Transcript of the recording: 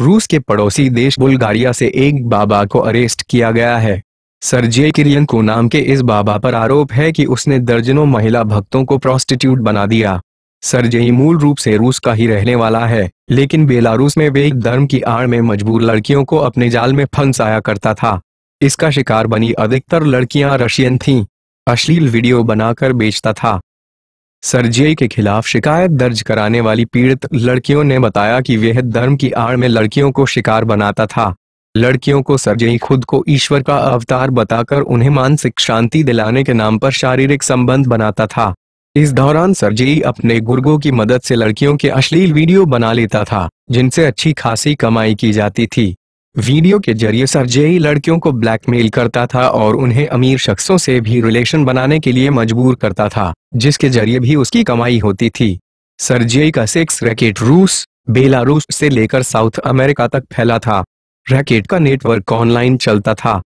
रूस के पड़ोसी देश बुल्गारिया से एक बाबा को अरेस्ट किया गया है सरजे किरियन को नाम के इस बाबा पर आरोप है कि उसने दर्जनों महिला भक्तों को प्रोस्टिट्यूट बना दिया सरजेई मूल रूप से रूस का ही रहने वाला है लेकिन बेलारूस में वे एक धर्म की आड़ में मजबूर लड़कियों को अपने जाल में फंसाया करता था इसका शिकार बनी अधिकतर लड़कियां रशियन थीं। अश्लील वीडियो बनाकर बेचता था सर्जियाई के खिलाफ शिकायत दर्ज कराने वाली पीड़ित लड़कियों ने बताया कि वह धर्म की आड़ में लड़कियों को शिकार बनाता था लड़कियों को सर्जरी खुद को ईश्वर का अवतार बताकर उन्हें मानसिक शांति दिलाने के नाम पर शारीरिक संबंध बनाता था इस दौरान सरजेई अपने गुर्गों की मदद से लड़कियों के अश्लील वीडियो बना लेता था जिनसे अच्छी खासी कमाई की जाती थी वीडियो के जरिए सरजेई लड़कियों को ब्लैकमेल करता था और उन्हें अमीर शख्सों से भी रिलेशन बनाने के लिए मजबूर करता था जिसके जरिए भी उसकी कमाई होती थी सरजेई का सेक्स रैकेट रूस बेलारूस से लेकर साउथ अमेरिका तक फैला था रैकेट का नेटवर्क ऑनलाइन चलता था